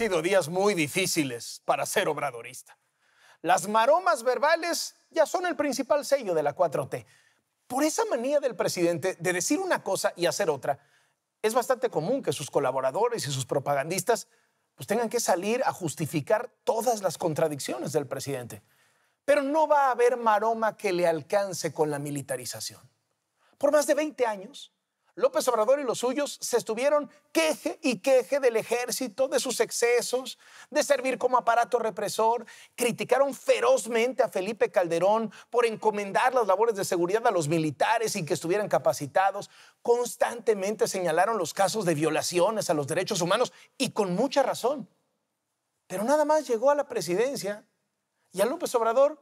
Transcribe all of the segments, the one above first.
sido días muy difíciles para ser obradorista. Las maromas verbales ya son el principal sello de la 4T. Por esa manía del presidente de decir una cosa y hacer otra, es bastante común que sus colaboradores y sus propagandistas pues tengan que salir a justificar todas las contradicciones del presidente. Pero no va a haber maroma que le alcance con la militarización. Por más de 20 años, López Obrador y los suyos se estuvieron queje y queje del ejército, de sus excesos, de servir como aparato represor. Criticaron ferozmente a Felipe Calderón por encomendar las labores de seguridad a los militares sin que estuvieran capacitados. Constantemente señalaron los casos de violaciones a los derechos humanos y con mucha razón. Pero nada más llegó a la presidencia y a López Obrador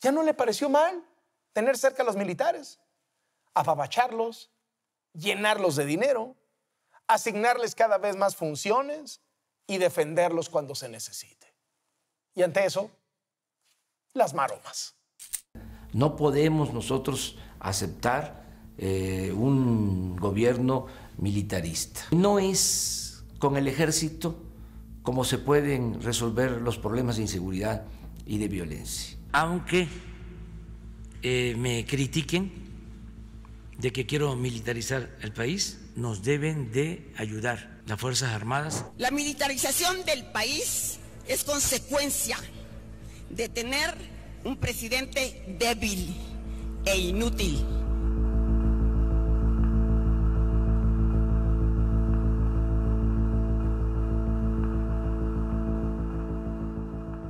ya no le pareció mal tener cerca a los militares, babacharlos llenarlos de dinero, asignarles cada vez más funciones y defenderlos cuando se necesite. Y ante eso, las maromas. No podemos nosotros aceptar eh, un gobierno militarista. No es con el ejército como se pueden resolver los problemas de inseguridad y de violencia. Aunque eh, me critiquen, de que quiero militarizar el país, nos deben de ayudar las Fuerzas Armadas. La militarización del país es consecuencia de tener un presidente débil e inútil.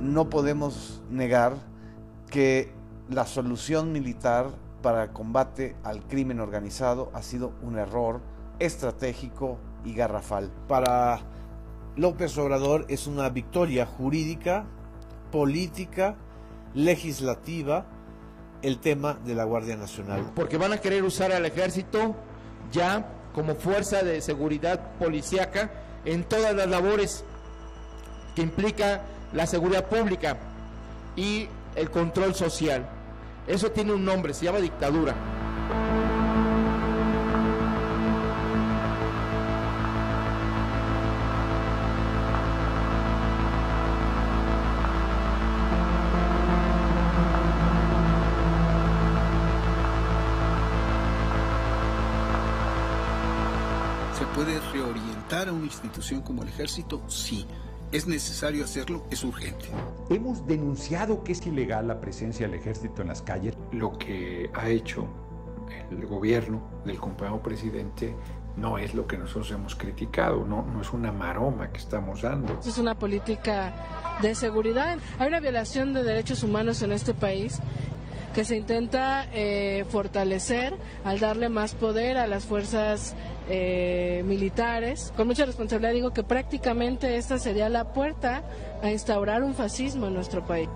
No podemos negar que la solución militar para el combate al crimen organizado ha sido un error estratégico y garrafal. Para López Obrador es una victoria jurídica, política, legislativa, el tema de la Guardia Nacional. Porque van a querer usar al ejército ya como fuerza de seguridad policíaca en todas las labores que implica la seguridad pública y el control social. Eso tiene un nombre, se llama dictadura. ¿Se puede reorientar a una institución como el ejército? Sí. Es necesario hacerlo, es urgente. Hemos denunciado que es ilegal la presencia del ejército en las calles. Lo que ha hecho el gobierno del compañero presidente no es lo que nosotros hemos criticado, no, no es una maroma que estamos dando. Es una política de seguridad. Hay una violación de derechos humanos en este país que se intenta eh, fortalecer al darle más poder a las fuerzas eh, militares. Con mucha responsabilidad digo que prácticamente esta sería la puerta a instaurar un fascismo en nuestro país.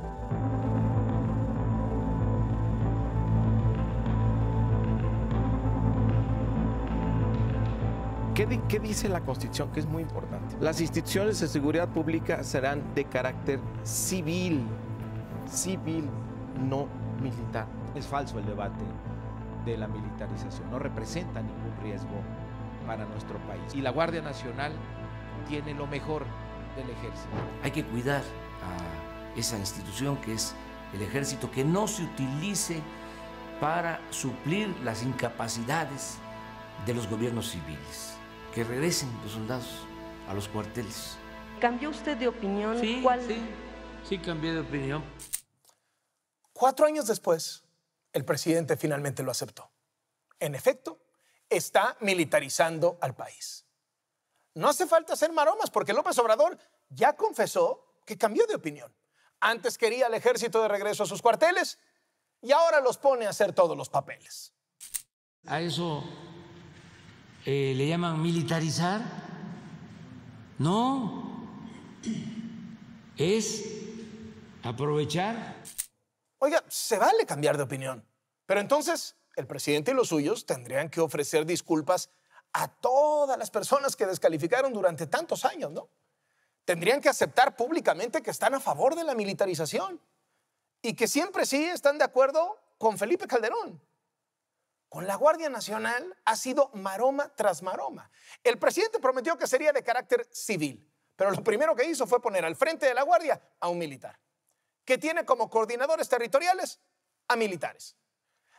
¿Qué, ¿Qué, dice la Constitución? Que es muy importante. Las instituciones de seguridad pública serán de carácter civil, civil, no militar. Es falso el debate de la militarización, no representa ningún riesgo para nuestro país. Y la Guardia Nacional tiene lo mejor del ejército. Hay que cuidar a esa institución que es el ejército, que no se utilice para suplir las incapacidades de los gobiernos civiles, que regresen los soldados a los cuarteles. ¿Cambió usted de opinión? Sí, sí, sí cambié de opinión. Cuatro años después, el presidente finalmente lo aceptó. En efecto, está militarizando al país. No hace falta hacer maromas porque López Obrador ya confesó que cambió de opinión. Antes quería al ejército de regreso a sus cuarteles y ahora los pone a hacer todos los papeles. A eso eh, le llaman militarizar. No, es aprovechar Oiga, se vale cambiar de opinión. Pero entonces, el presidente y los suyos tendrían que ofrecer disculpas a todas las personas que descalificaron durante tantos años, ¿no? Tendrían que aceptar públicamente que están a favor de la militarización y que siempre sí están de acuerdo con Felipe Calderón. Con la Guardia Nacional ha sido maroma tras maroma. El presidente prometió que sería de carácter civil, pero lo primero que hizo fue poner al frente de la Guardia a un militar que tiene como coordinadores territoriales a militares.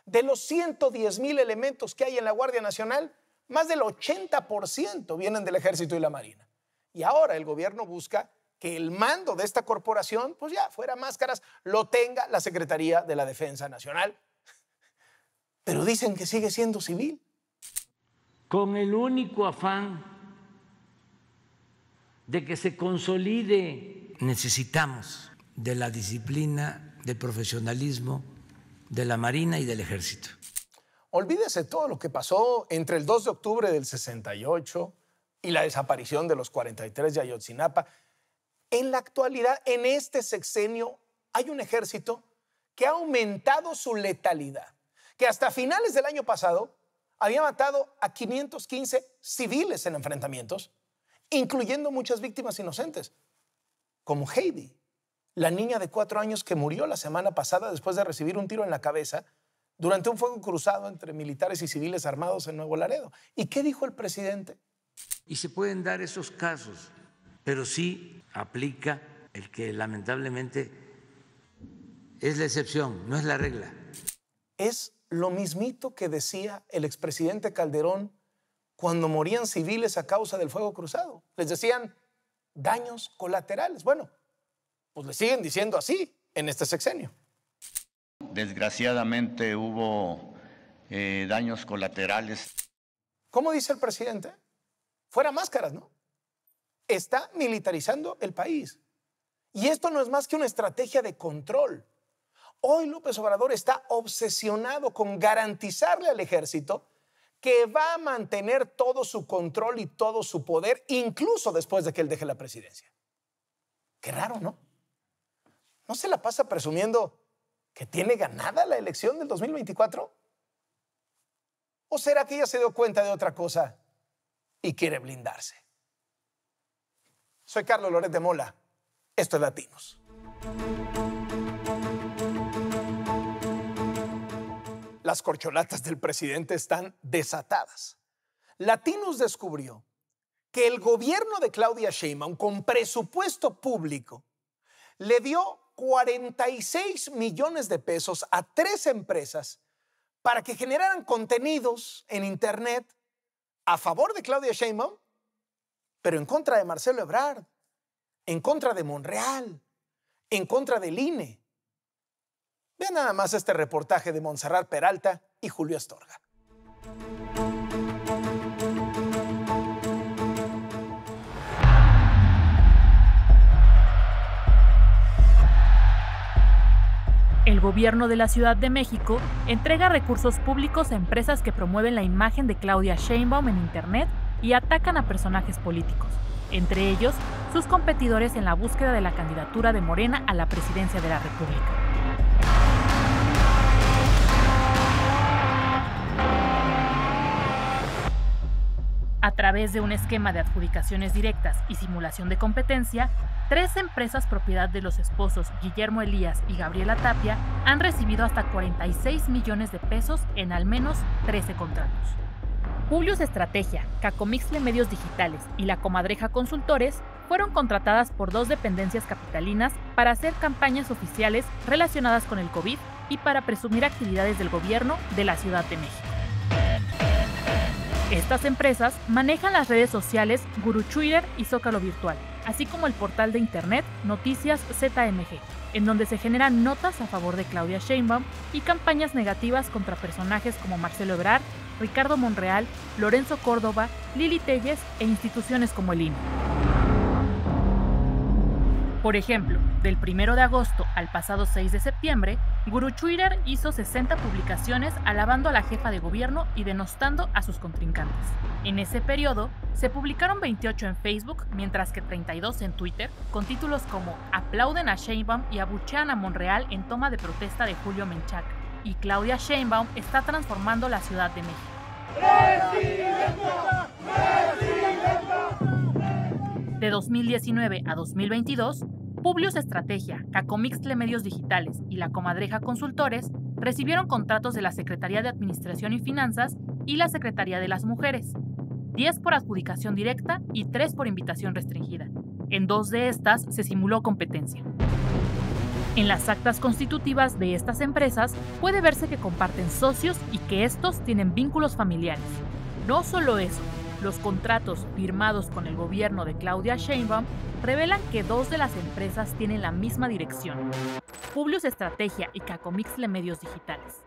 De los 110 mil elementos que hay en la Guardia Nacional, más del 80% vienen del Ejército y la Marina. Y ahora el gobierno busca que el mando de esta corporación, pues ya, fuera máscaras, lo tenga la Secretaría de la Defensa Nacional. Pero dicen que sigue siendo civil. Con el único afán de que se consolide, necesitamos de la disciplina, del profesionalismo de la Marina y del Ejército. Olvídese todo lo que pasó entre el 2 de octubre del 68 y la desaparición de los 43 de Ayotzinapa. En la actualidad, en este sexenio, hay un ejército que ha aumentado su letalidad, que hasta finales del año pasado había matado a 515 civiles en enfrentamientos, incluyendo muchas víctimas inocentes, como Heidi, la niña de cuatro años que murió la semana pasada después de recibir un tiro en la cabeza durante un fuego cruzado entre militares y civiles armados en Nuevo Laredo. ¿Y qué dijo el presidente? Y se pueden dar esos casos, pero sí aplica el que lamentablemente es la excepción, no es la regla. Es lo mismito que decía el expresidente Calderón cuando morían civiles a causa del fuego cruzado. Les decían daños colaterales. Bueno, pues, le siguen diciendo así en este sexenio. Desgraciadamente hubo eh, daños colaterales. ¿Cómo dice el presidente? Fuera máscaras, ¿no? Está militarizando el país. Y esto no es más que una estrategia de control. Hoy López Obrador está obsesionado con garantizarle al ejército que va a mantener todo su control y todo su poder, incluso después de que él deje la presidencia. Qué raro, ¿no? ¿No se la pasa presumiendo que tiene ganada la elección del 2024? ¿O será que ella se dio cuenta de otra cosa y quiere blindarse? Soy Carlos Loret de Mola. Esto es Latinos. Las corcholatas del presidente están desatadas. Latinos descubrió que el gobierno de Claudia Sheinbaum, con presupuesto público, le dio 46 millones de pesos a tres empresas para que generaran contenidos en Internet a favor de Claudia Sheinbaum, pero en contra de Marcelo Ebrard, en contra de Monreal, en contra del INE. Vean nada más este reportaje de Monserrat Peralta y Julio Astorga. El gobierno de la Ciudad de México entrega recursos públicos a empresas que promueven la imagen de Claudia Sheinbaum en Internet y atacan a personajes políticos, entre ellos sus competidores en la búsqueda de la candidatura de Morena a la presidencia de la República. A través de un esquema de adjudicaciones directas y simulación de competencia, tres empresas propiedad de los esposos Guillermo Elías y Gabriela Tapia han recibido hasta 46 millones de pesos en al menos 13 contratos. Julios Estrategia, Cacomixle Medios Digitales y La Comadreja Consultores fueron contratadas por dos dependencias capitalinas para hacer campañas oficiales relacionadas con el COVID y para presumir actividades del gobierno de la Ciudad de México. Estas empresas manejan las redes sociales Guru Twitter y Zócalo Virtual, así como el portal de internet Noticias ZMG, en donde se generan notas a favor de Claudia Sheinbaum y campañas negativas contra personajes como Marcelo Ebrard, Ricardo Monreal, Lorenzo Córdoba, Lili Telles e instituciones como el INE. Por ejemplo, del 1 de agosto al pasado 6 de septiembre, Guru Twitter hizo 60 publicaciones alabando a la jefa de gobierno y denostando a sus contrincantes. En ese periodo, se publicaron 28 en Facebook, mientras que 32 en Twitter, con títulos como Aplauden a Sheinbaum y abuchean a Monreal en toma de protesta de Julio Menchaca y Claudia Sheinbaum está transformando la Ciudad de México. De 2019 a 2022, Publius Estrategia, Cacomixtle Medios Digitales y la Comadreja Consultores recibieron contratos de la Secretaría de Administración y Finanzas y la Secretaría de las Mujeres, 10 por adjudicación directa y 3 por invitación restringida. En dos de estas se simuló competencia. En las actas constitutivas de estas empresas puede verse que comparten socios y que estos tienen vínculos familiares. No solo eso, los contratos firmados con el gobierno de Claudia Sheinbaum revelan que dos de las empresas tienen la misma dirección, Publius Estrategia y Cacomixle Medios Digitales.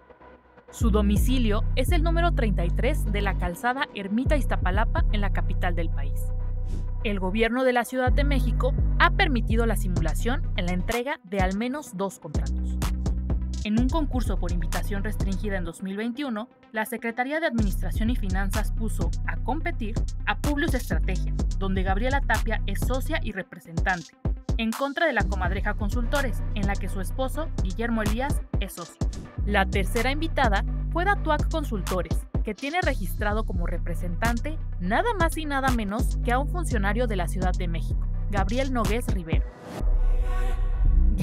Su domicilio es el número 33 de la calzada Ermita Iztapalapa en la capital del país. El gobierno de la Ciudad de México ha permitido la simulación en la entrega de al menos dos contratos. En un concurso por invitación restringida en 2021, la Secretaría de Administración y Finanzas puso a competir a Publius Estrategia, donde Gabriela Tapia es socia y representante, en contra de la comadreja Consultores, en la que su esposo, Guillermo Elías, es socio. La tercera invitada fue Datuac Consultores, que tiene registrado como representante nada más y nada menos que a un funcionario de la Ciudad de México, Gabriel Nogués Rivero.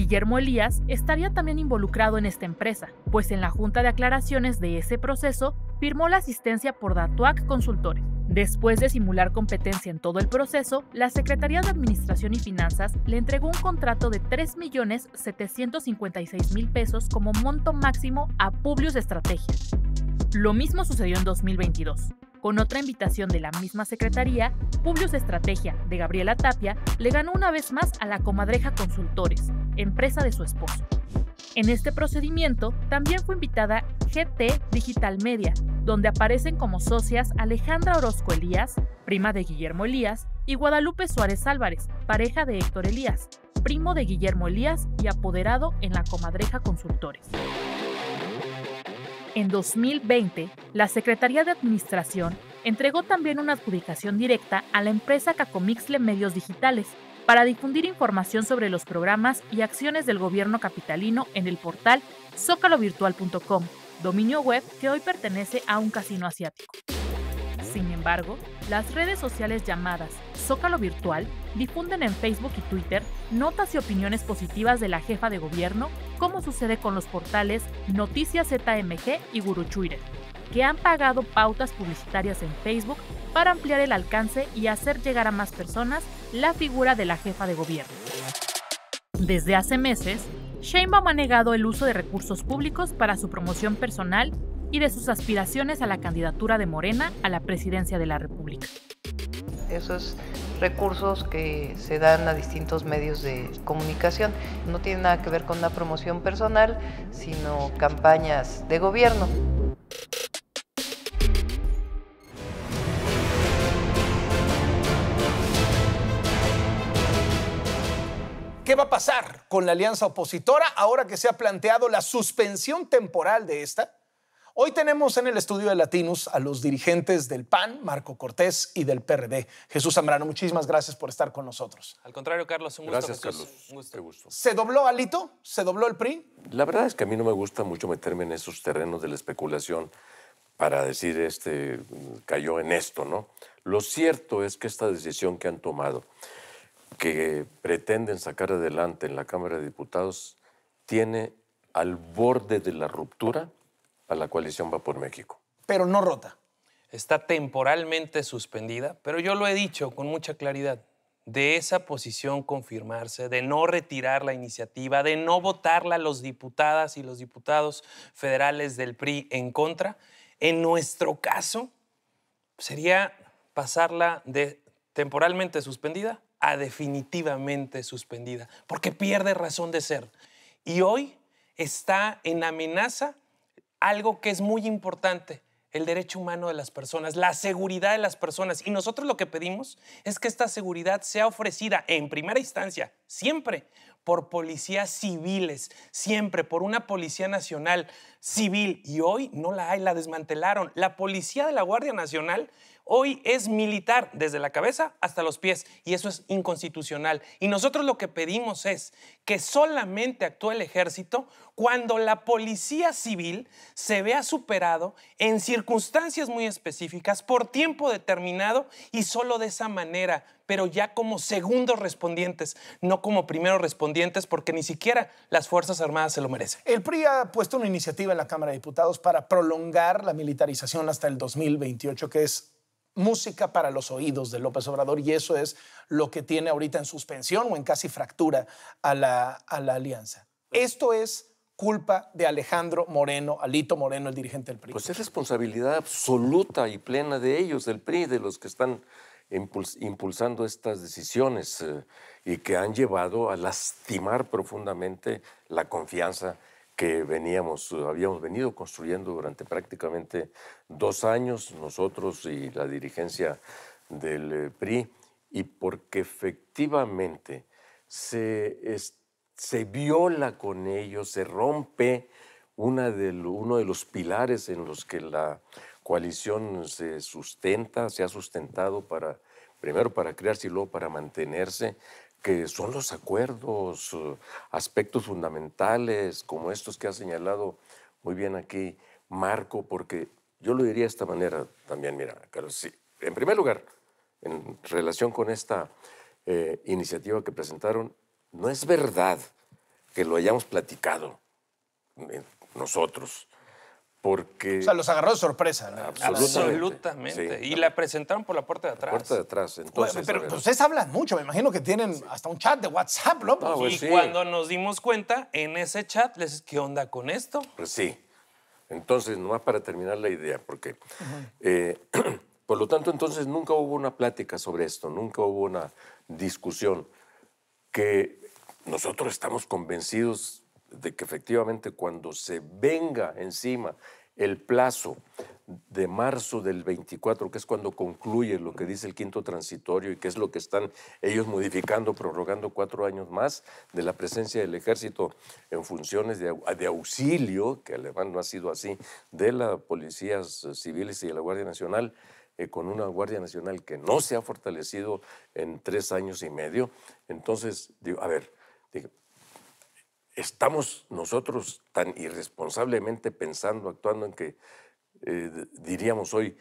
Guillermo Elías estaría también involucrado en esta empresa, pues en la junta de aclaraciones de ese proceso firmó la asistencia por Datuac Consultores. Después de simular competencia en todo el proceso, la Secretaría de Administración y Finanzas le entregó un contrato de 3.756.000 pesos como monto máximo a Publius Estrategia. Lo mismo sucedió en 2022. Con otra invitación de la misma secretaría, Publios Estrategia, de Gabriela Tapia, le ganó una vez más a la comadreja Consultores, empresa de su esposo. En este procedimiento también fue invitada GT Digital Media, donde aparecen como socias Alejandra Orozco Elías, prima de Guillermo Elías, y Guadalupe Suárez Álvarez, pareja de Héctor Elías, primo de Guillermo Elías y apoderado en la comadreja Consultores. En 2020, la Secretaría de Administración entregó también una adjudicación directa a la empresa Cacomixle Medios Digitales para difundir información sobre los programas y acciones del gobierno capitalino en el portal zócalovirtual.com, dominio web que hoy pertenece a un casino asiático. Sin embargo, las redes sociales llamadas Zócalo Virtual difunden en Facebook y Twitter notas y opiniones positivas de la jefa de gobierno, como sucede con los portales Noticias ZMG y Guruchuire, que han pagado pautas publicitarias en Facebook para ampliar el alcance y hacer llegar a más personas la figura de la jefa de gobierno. Desde hace meses, Sheinbaum ha negado el uso de recursos públicos para su promoción personal y de sus aspiraciones a la candidatura de Morena a la presidencia de la República. Esos recursos que se dan a distintos medios de comunicación no tienen nada que ver con una promoción personal, sino campañas de gobierno. ¿Qué va a pasar con la alianza opositora ahora que se ha planteado la suspensión temporal de esta? Hoy tenemos en el estudio de Latinos a los dirigentes del PAN, Marco Cortés, y del PRD. Jesús Zambrano, muchísimas gracias por estar con nosotros. Al contrario, Carlos, un gusto. Gracias, Carlos. Un ¿Se dobló Alito? ¿Se dobló el PRI? La verdad es que a mí no me gusta mucho meterme en esos terrenos de la especulación para decir, este, cayó en esto, ¿no? Lo cierto es que esta decisión que han tomado, que pretenden sacar adelante en la Cámara de Diputados, tiene al borde de la ruptura a la coalición Va por México. Pero no rota. Está temporalmente suspendida, pero yo lo he dicho con mucha claridad. De esa posición confirmarse, de no retirar la iniciativa, de no votarla los diputadas y los diputados federales del PRI en contra, en nuestro caso sería pasarla de temporalmente suspendida a definitivamente suspendida, porque pierde razón de ser. Y hoy está en amenaza algo que es muy importante, el derecho humano de las personas, la seguridad de las personas. Y nosotros lo que pedimos es que esta seguridad sea ofrecida en primera instancia, siempre, por policías civiles, siempre, por una policía nacional civil. Y hoy no la hay, la desmantelaron. La policía de la Guardia Nacional hoy es militar desde la cabeza hasta los pies y eso es inconstitucional. Y nosotros lo que pedimos es que solamente actúe el ejército cuando la policía civil se vea superado en circunstancias muy específicas, por tiempo determinado y solo de esa manera pero ya como segundos respondientes, no como primeros respondientes, porque ni siquiera las Fuerzas Armadas se lo merecen. El PRI ha puesto una iniciativa en la Cámara de Diputados para prolongar la militarización hasta el 2028, que es música para los oídos de López Obrador y eso es lo que tiene ahorita en suspensión o en casi fractura a la, a la alianza. Pues Esto es culpa de Alejandro Moreno, Alito Moreno, el dirigente del PRI. Pues es responsabilidad absoluta y plena de ellos, del PRI, de los que están impulsando estas decisiones eh, y que han llevado a lastimar profundamente la confianza que veníamos, eh, habíamos venido construyendo durante prácticamente dos años nosotros y la dirigencia del eh, PRI, y porque efectivamente se, se viola con ello, se rompe una de, uno de los pilares en los que la coalición se sustenta, se ha sustentado para, primero para crearse y luego para mantenerse, que son los acuerdos, eh, aspectos fundamentales como estos que ha señalado muy bien aquí Marco, porque yo lo diría de esta manera también, mira, Carlos, sí. en primer lugar, en relación con esta eh, iniciativa que presentaron, no es verdad que lo hayamos platicado eh, nosotros. Porque... O sea, los agarró de sorpresa. Absolutamente. y la presentaron por la puerta de atrás. La puerta de atrás, entonces. pero, ustedes hablan mucho, me imagino que tienen hasta un chat de WhatsApp, ¿no? Pues y cuando nos dimos cuenta, en ese chat, les dije, ¿qué onda con esto? Pues sí. Entonces, no nomás para terminar la idea, porque... Eh, por lo tanto, entonces nunca hubo una plática sobre esto, nunca hubo una discusión que nosotros estamos convencidos de que efectivamente cuando se venga encima el plazo de marzo del 24, que es cuando concluye lo que dice el quinto transitorio y que es lo que están ellos modificando, prorrogando cuatro años más de la presencia del ejército en funciones de, auxilio, que además no ha sido así, de las policías civiles y de la Guardia Nacional, eh, con una Guardia Nacional que no se ha fortalecido en tres años y medio. Entonces, a ver, dije estamos nosotros tan irresponsablemente pensando, actuando en que eh, diríamos hoy,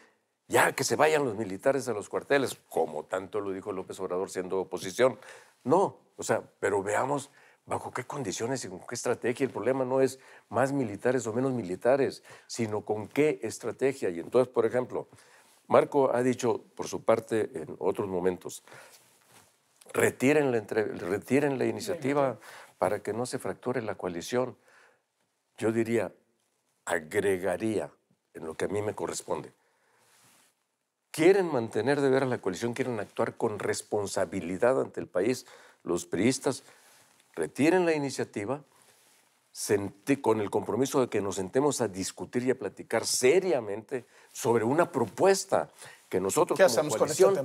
ya que se vayan los militares a los cuarteles, como tanto lo dijo López Obrador siendo oposición. No, o sea, pero veamos bajo qué condiciones y con qué estrategia. El problema no es más militares o menos militares, sino con qué estrategia. Y entonces, por ejemplo, Marco ha dicho por su parte en otros momentos, retiren la, retiren la iniciativa, para que no se fracture la coalición. Yo diría, agregaría en lo que a mí me corresponde. Quieren mantener de ver a la coalición, quieren actuar con responsabilidad ante el país. Los priistas retiren la iniciativa con el compromiso de que nos sentemos a discutir y a platicar seriamente sobre una propuesta que nosotros hacemos este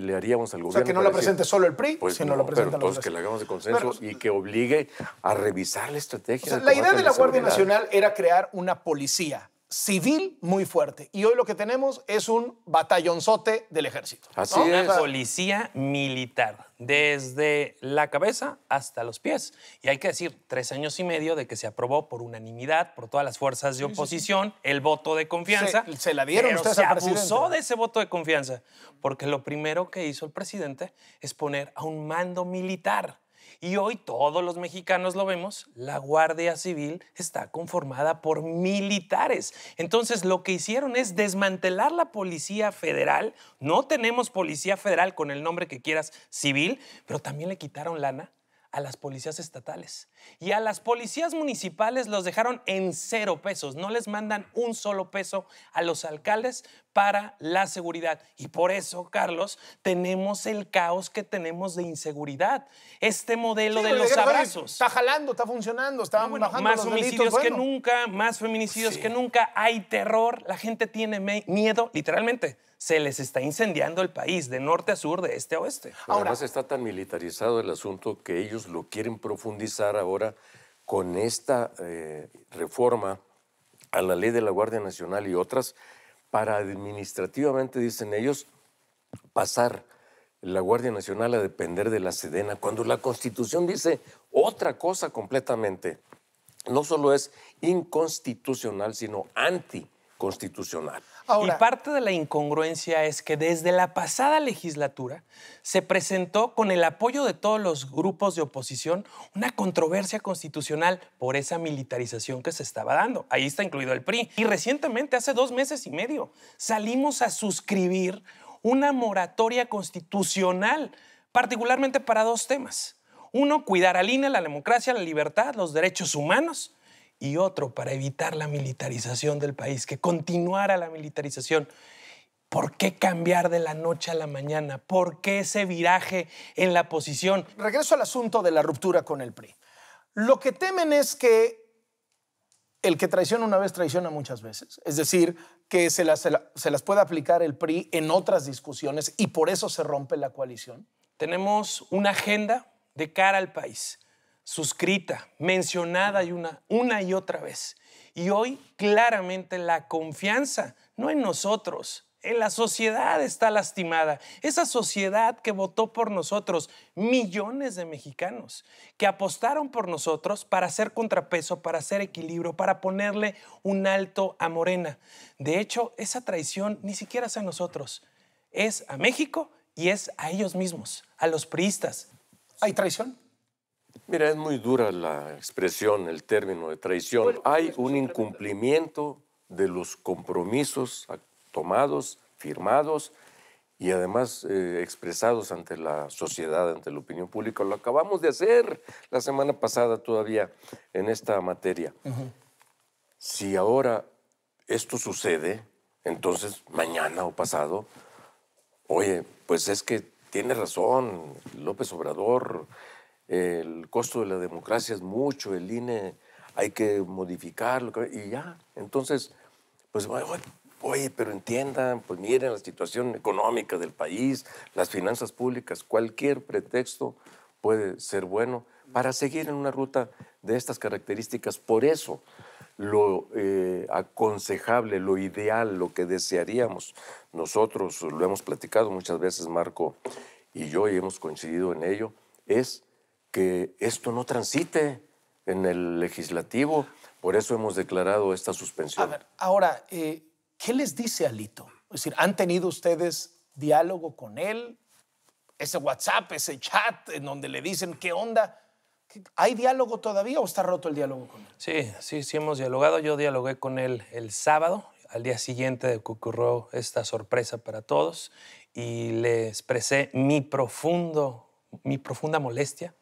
Le, haríamos al gobierno. O sea, que no la presente solo el PRI, pues sino no, la presente Entonces, que la hagamos de consenso pues, y que obligue a revisar la estrategia. la idea de la Guardia Nacional era crear una policía civil muy fuerte. Y hoy lo que tenemos es un batallonzote del ejército. Así Una policía militar, desde la cabeza hasta los pies. Y hay que decir, tres años y medio de que se aprobó por unanimidad, por todas las fuerzas de oposición, el voto de confianza. Se, la dieron pero se abusó de ese voto de confianza, porque lo primero que hizo el presidente es poner a un mando militar y hoy todos los mexicanos lo vemos, la Guardia Civil está conformada por militares. Entonces lo que hicieron es desmantelar la Policía Federal. No tenemos Policía Federal con el nombre que quieras civil, pero también le quitaron lana a las policías estatales. Y a las policías municipales los dejaron en cero pesos. No les mandan un solo peso a los alcaldes para la seguridad. Y por eso, Carlos, tenemos el caos que tenemos de inseguridad. Este modelo de los abrazos. Está jalando, está funcionando, está bajando Más homicidios que nunca, más feminicidios que nunca. Hay terror, la gente tiene miedo, literalmente se les está incendiando el país, de norte a sur, de este a oeste. Ahora, Además está tan militarizado el asunto que ellos lo quieren profundizar ahora con esta eh, reforma a la ley de la Guardia Nacional y otras para administrativamente, dicen ellos, pasar la Guardia Nacional a depender de la Sedena, cuando la Constitución dice otra cosa completamente. No solo es inconstitucional, sino anticonstitucional y parte de la incongruencia es que desde la pasada legislatura se presentó con el apoyo de todos los grupos de oposición una controversia constitucional por esa militarización que se estaba dando. Ahí está incluido el PRI. Y recientemente, hace dos meses y medio, salimos a suscribir una moratoria constitucional, particularmente para dos temas. Uno, cuidar al INE, la democracia, la libertad, los derechos humanos y otro para evitar la militarización del país, que continuara la militarización. ¿Por qué cambiar de la noche a la mañana? ¿Por qué ese viraje en la posición? Regreso al asunto de la ruptura con el PRI. Lo que temen es que el que traiciona una vez traiciona muchas veces. Es decir, que se las, se, las puede aplicar el PRI en otras discusiones y por eso se rompe la coalición. Tenemos una agenda de cara al país suscrita, mencionada una, una y otra vez. Y hoy claramente la confianza, no en nosotros, en la sociedad está lastimada. Esa sociedad que votó por nosotros, millones de mexicanos, que apostaron por nosotros para hacer contrapeso, para hacer equilibrio, para ponerle un alto a Morena. De hecho, esa traición ni siquiera es a nosotros, es a México y es a ellos mismos, a los priistas. ¿Hay traición? Mira, es muy dura la expresión, el término de traición. Pues, Hay un incumplimiento de los compromisos tomados, firmados y además eh, expresados ante la sociedad, ante la opinión pública. Lo acabamos de hacer la semana pasada todavía en esta materia. Si ahora esto sucede, entonces mañana o pasado, oye, pues es que tiene razón López Obrador, el costo de la democracia es mucho, el INE hay que modificarlo y ya. Entonces, pues, oye, pero entiendan, pues miren la situación económica del país, las finanzas públicas, cualquier pretexto puede ser bueno para seguir en una ruta de estas características. Por eso, lo eh, aconsejable, lo ideal, lo que desearíamos, nosotros lo hemos platicado muchas veces, Marco y yo, y hemos coincidido en ello, es que esto no transite en el legislativo. Por eso hemos declarado esta suspensión. A ver, ahora, eh, ¿qué les dice Alito? Es decir, ¿han tenido ustedes diálogo con él? Ese WhatsApp, ese chat en donde le dicen qué onda. ¿Hay diálogo todavía o está roto el diálogo con él? Sí, sí, sí hemos dialogado. Yo dialogué con él el sábado, al día siguiente de que ocurrió esta sorpresa para todos, y le expresé mi profundo, mi profunda molestia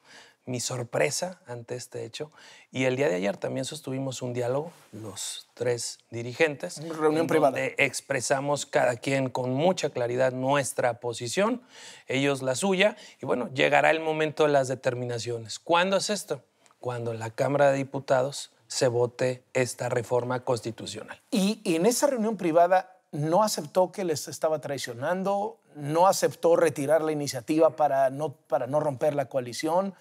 mi sorpresa ante este hecho. Y el día de ayer también sostuvimos un diálogo, los tres dirigentes. reunión privada. Expresamos cada quien con mucha claridad nuestra posición, ellos la suya. Y bueno, llegará el momento de las determinaciones. ¿Cuándo es esto? Cuando la Cámara de Diputados se vote esta reforma constitucional. Y, y en esa reunión privada no aceptó que les estaba traicionando, no aceptó retirar la iniciativa para no, para no romper la coalición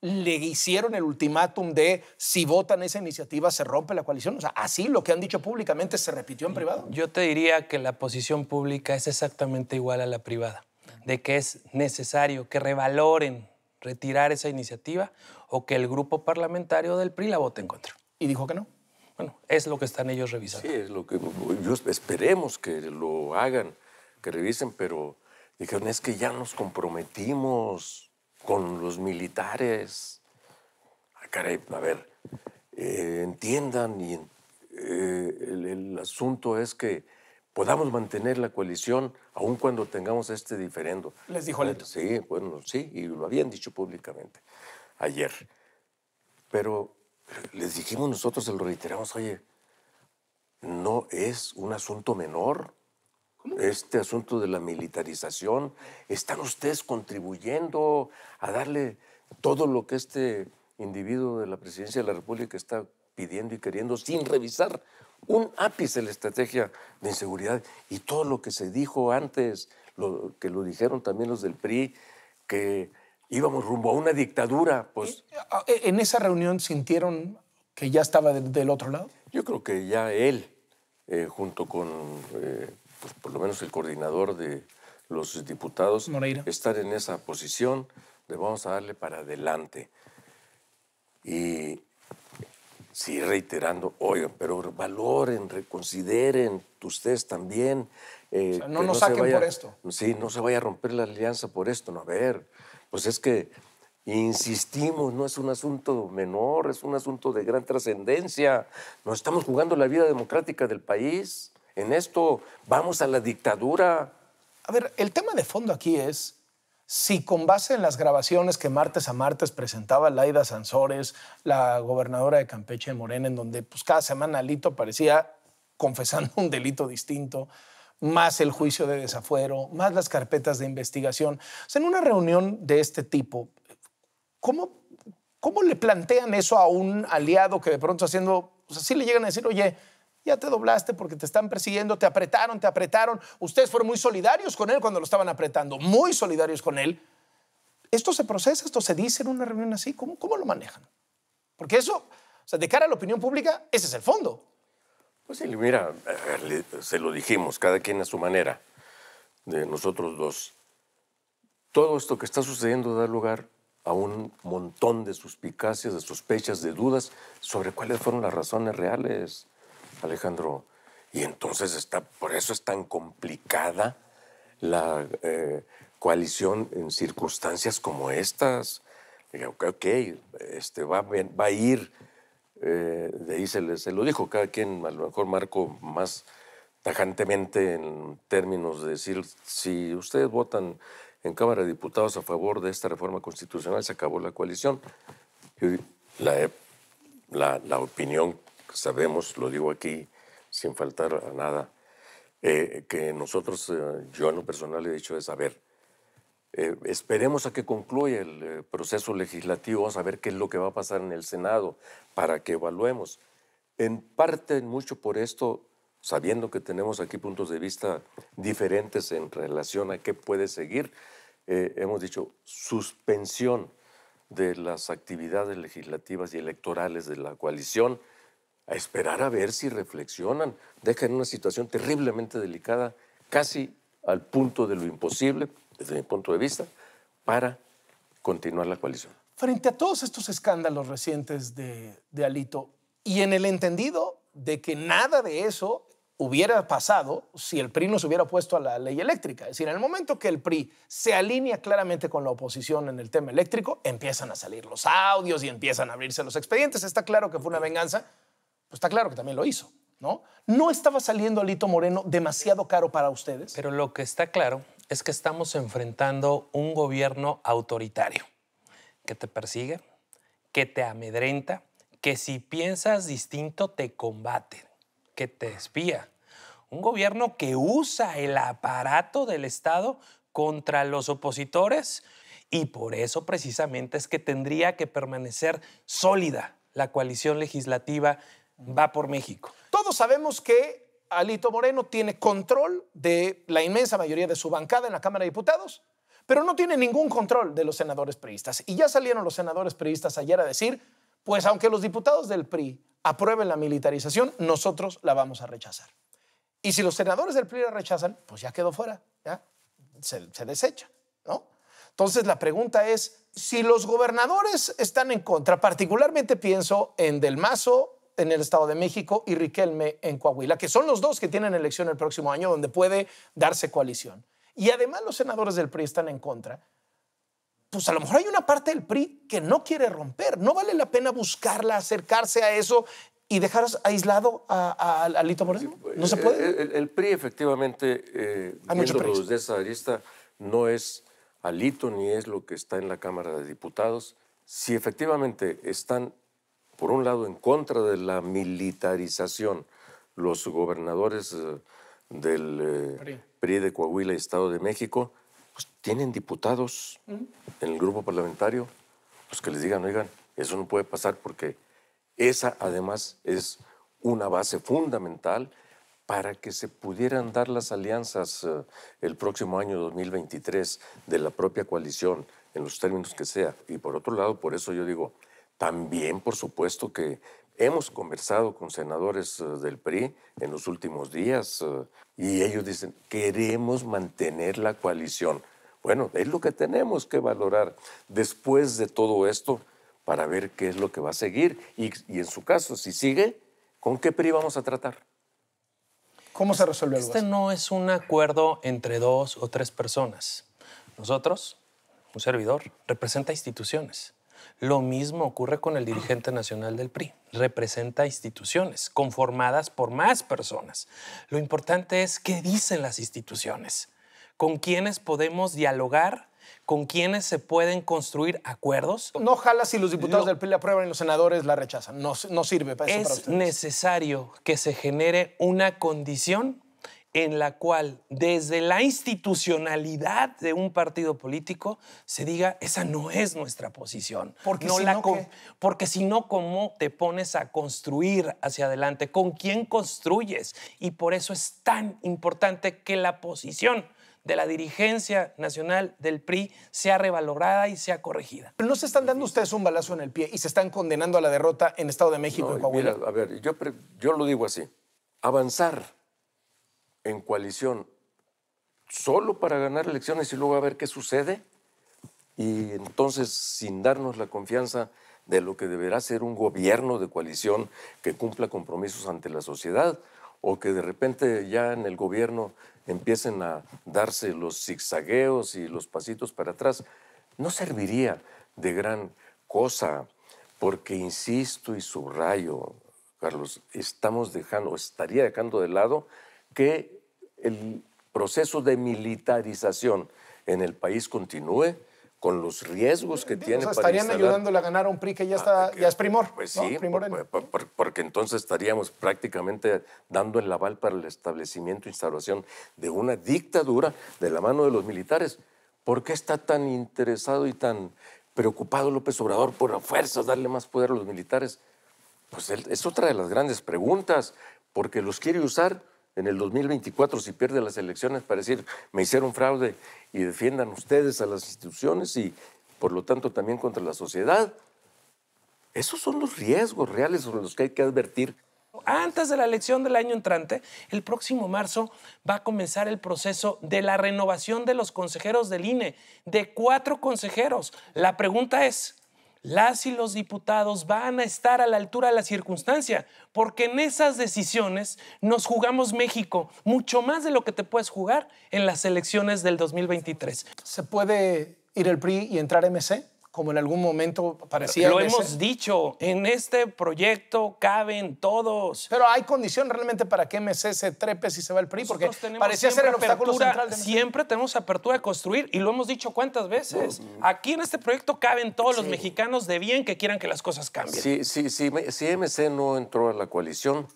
le hicieron el ultimátum de si votan esa iniciativa se rompe la coalición. O sea, así lo que han dicho públicamente se repitió en mm, privado. Yo te diría que la posición pública es exactamente igual a la privada, de que es necesario que revaloren retirar esa iniciativa o que el grupo parlamentario del PRI la vote en contra. Y dijo que no. Bueno, es lo que están ellos revisando. Sí, es lo que esperemos que lo hagan, que revisen, pero dijeron es que ya nos comprometimos con los militares. Ah, a ver, eh, entiendan y eh, el, asunto es que podamos mantener la coalición aun cuando tengamos este diferendo. Les dijo él? Sí, bueno, sí, y lo habían dicho públicamente ayer. Pero les dijimos nosotros, se lo reiteramos, oye, no es un asunto menor. Este asunto de la militarización, están ustedes contribuyendo a darle todo lo que este individuo de la presidencia de la República está pidiendo y queriendo sin revisar un ápice la estrategia de inseguridad y todo lo que se dijo antes, lo, que lo dijeron también los del PRI, que íbamos rumbo a una dictadura. Pues. Eh, ah, eh, ¿En esa reunión sintieron que ya estaba del otro lado? Yo creo que ya él, eh, junto con pues, por lo menos el coordinador de los diputados, estar en esa posición le vamos a darle para adelante. Y sí, reiterando, oigan, pero valoren, reconsideren ustedes también. Eh, no nos saquen por esto. Sí, no se vaya a romper la alianza por esto. No, a ver, pues es que insistimos, no es un asunto menor, es un asunto de gran trascendencia. Nos estamos jugando la vida democrática del país en esto vamos a la dictadura. A ver, el tema de fondo aquí es si con base en las grabaciones que martes a martes presentaba Laida Sansores, la gobernadora de Campeche de Morena, en donde pues, cada semana Lito parecía confesando un delito distinto, más el juicio de desafuero, más las carpetas de investigación. en una reunión de este tipo, ¿cómo, cómo le plantean eso a un aliado que de pronto haciendo, o sea, le llegan a decir, oye, ya te doblaste porque te están persiguiendo, te apretaron, te apretaron. Ustedes fueron muy solidarios con él cuando lo estaban apretando, muy solidarios con él. Esto se procesa, esto se dice en una reunión así. ¿Cómo, cómo lo manejan? Porque eso, o sea, de cara a la opinión pública, ese es el fondo. Pues sí, mira, eh, se lo dijimos, cada quien a su manera, de nosotros dos. Todo esto que está sucediendo da lugar a un montón de suspicacias, de sospechas, de dudas sobre cuáles fueron las razones reales. Alejandro, y entonces está, por eso es tan complicada la eh, coalición en circunstancias como estas. Ok, este, va, va a ir, eh, de ahí se, lo dijo cada quien, a lo mejor Marco más tajantemente en términos de decir, si ustedes votan en Cámara de Diputados a favor de esta reforma constitucional, se acabó la coalición. la opinión sabemos, lo digo aquí sin faltar a nada, eh, que nosotros, eh, yo en lo personal he dicho de saber, eh, esperemos a que concluya el proceso legislativo, a saber qué es lo que va a pasar en el Senado, para que evaluemos. En parte, mucho por esto, sabiendo que tenemos aquí puntos de vista diferentes en relación a qué puede seguir, hemos dicho suspensión de las actividades legislativas y electorales de la coalición a esperar a ver si reflexionan. dejan una situación terriblemente delicada, casi al punto de lo imposible, desde mi punto de vista, para continuar la coalición. Frente a todos estos escándalos recientes de, de Alito, y en el entendido de que nada de eso hubiera pasado si el PRI no se hubiera puesto a la ley eléctrica. Es decir, en el momento que el PRI se alinea claramente con la oposición en el tema eléctrico, empiezan a salir los audios y empiezan a abrirse los expedientes. Está claro que fue una venganza pues está claro que también lo hizo, ¿no? ¿No estaba saliendo Alito Moreno demasiado caro para ustedes? Pero lo que está claro es que estamos enfrentando un gobierno autoritario que te persigue, que te amedrenta, que si piensas distinto te combate, que te espía. Un gobierno que usa el aparato del Estado contra los opositores y por eso precisamente es que tendría que permanecer sólida la coalición legislativa va por México. Todos sabemos que Alito Moreno tiene control de la inmensa mayoría de su bancada en la Cámara de Diputados, pero no tiene ningún control de los senadores priistas. Y ya salieron los senadores priistas ayer a decir, pues aunque los diputados del PRI aprueben la militarización, nosotros la vamos a rechazar. Y si los senadores del PRI la rechazan, pues ya quedó fuera, ya se, desecha, ¿no? Entonces la pregunta es, si los gobernadores están en contra, particularmente pienso en Del Mazo, en el Estado de México y Riquelme en Coahuila, que son los dos que tienen elección el próximo año donde puede darse coalición. Y además los senadores del PRI están en contra. Pues a lo mejor hay una parte del PRI que no quiere romper. No vale la pena buscarla, acercarse a eso y dejar aislado a, a, Lito Moreno. Pues, no se puede. Eh, el, PRI efectivamente, eh, muchos de esa lista, no es Alito ni es lo que está en la Cámara de Diputados. Si efectivamente están por un lado en contra de la militarización. Los gobernadores eh, del eh, PRI. de Coahuila y Estado de México pues, tienen diputados en el grupo parlamentario, pues que les digan, oigan, eso no puede pasar porque esa además es una base fundamental para que se pudieran dar las alianzas eh, el próximo año 2023 de la propia coalición, en los términos que sea. Y por otro lado, por eso yo digo, también, por supuesto, que hemos conversado con senadores eh, del PRI en los últimos días eh, y ellos dicen, queremos mantener la coalición. Bueno, es lo que tenemos que valorar después de todo esto para ver qué es lo que va a seguir y, en su caso, si sigue, ¿con qué PRI vamos a tratar? ¿Cómo se resuelve Este no es un acuerdo entre dos o tres personas. Nosotros, un servidor, representa instituciones. Lo mismo ocurre con el dirigente nacional del PRI. Representa instituciones conformadas por más personas. Lo importante es qué dicen las instituciones, con quiénes podemos dialogar con quienes se pueden construir acuerdos. No jala si los diputados del PRI la aprueban y los senadores la rechazan. No, sirve para eso. Es necesario que se genere una condición en la cual desde la institucionalidad de un partido político se diga, esa no es nuestra posición. Porque no si la no, porque si no, ¿cómo te pones a construir hacia adelante? ¿Con quién construyes? Y por eso es tan importante que la posición de la dirigencia nacional del PRI sea revalorada y sea corregida. Pero no se están dando ustedes un balazo en el pie y se están condenando a la derrota en Estado de México y Coahuila. Mira, a ver, yo, yo lo digo así, avanzar en coalición solo para ganar elecciones y luego a ver qué sucede. Y entonces, sin darnos la confianza de lo que deberá ser un gobierno de coalición que cumpla compromisos ante la sociedad, o que de repente ya en el gobierno empiecen a darse los zigzagueos y los pasitos para atrás, no serviría de gran cosa, porque insisto y subrayo, Carlos, estamos dejando, o estaría dejando de lado que el proceso de militarización en el país continúe con los riesgos que para tiene. O sea, estarían ayudando ayudándole a ganar a un PRI que ya, está, ah, ya es primor. Pues sí, porque entonces estaríamos prácticamente dando el aval para el establecimiento e instauración de una dictadura de la mano de los militares. ¿Por qué está tan interesado y tan preocupado López Obrador por la fuerza, darle más poder a los militares? Pues es otra de las grandes preguntas, porque los quiere usar en el 2024 si pierde las elecciones para decir, me hicieron fraude y defiendan ustedes a las instituciones y por lo tanto también contra la sociedad. Esos son los riesgos reales sobre los que hay que advertir. Antes de la elección del año entrante, el próximo marzo, va a comenzar el proceso de la renovación de los consejeros del INE, de cuatro consejeros. La pregunta es, las y los diputados van a estar a la altura de la circunstancia, porque en esas decisiones nos jugamos México mucho más de lo que te puedes jugar en las elecciones del 2023. ¿Se puede ir el PRI y entrar MC? como en algún momento parecía. Lo hemos dicho, en este proyecto caben todos. Pero hay condición realmente para que MC se trepe si se va el PRI, porque parecía ser el apertura, obstáculo central. siempre tenemos apertura de construir y lo hemos dicho cuántas veces. Mm, mm. Aquí en este proyecto caben todos los mexicanos de bien que quieran que las cosas cambien. Sí, sí, sí, si MC no entró a la coalición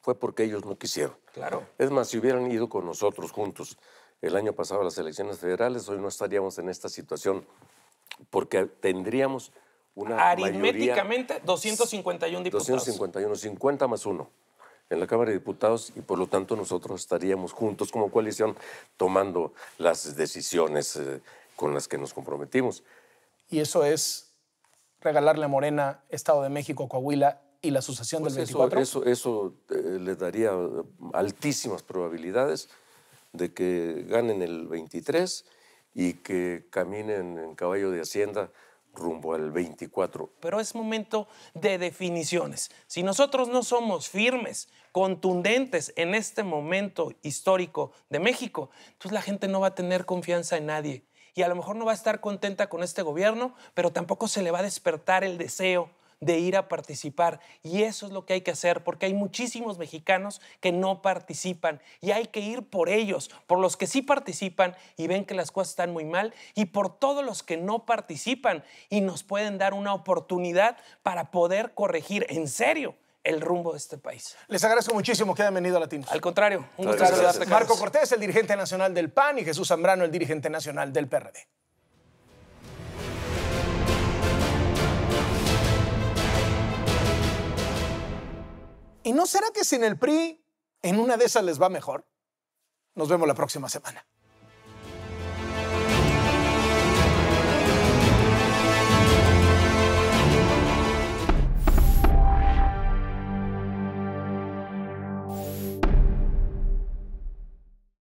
fue porque ellos no quisieron. Claro. Es más, si hubieran ido con nosotros juntos el año pasado a las elecciones federales, hoy no estaríamos en esta situación porque tendríamos una Aritméticamente, 251 diputados. 251, 50 más 1 en la Cámara de Diputados y por lo tanto nosotros estaríamos juntos como coalición tomando las decisiones eh, con las que nos comprometimos. Y eso es regalarle a Morena, Estado de México, Coahuila y la sucesión del 24? Pues eso, eso, eh, daría eh, altísimas probabilidades de que ganen el 23 y que caminen en caballo de hacienda rumbo al 24. Pero es momento de definiciones. Si nosotros no somos firmes, contundentes en este momento histórico de México, entonces pues la gente no va a tener confianza en nadie. Y a lo mejor no va a estar contenta con este gobierno, pero tampoco se le va a despertar el deseo de ir a participar. Y eso es lo que hay que hacer, porque hay muchísimos mexicanos que no participan y hay que ir por ellos, por los que sí participan y ven que las cosas están muy mal y por todos los que no participan y nos pueden dar una oportunidad para poder corregir en serio el rumbo de este país. Les agradezco muchísimo que hayan venido a Latinos. Al contrario, un Marco Cortés, el dirigente nacional del PAN, y Jesús Zambrano, el dirigente nacional del PRD. ¿Y no será que sin el PRI en una de esas les va mejor? Nos vemos la próxima semana.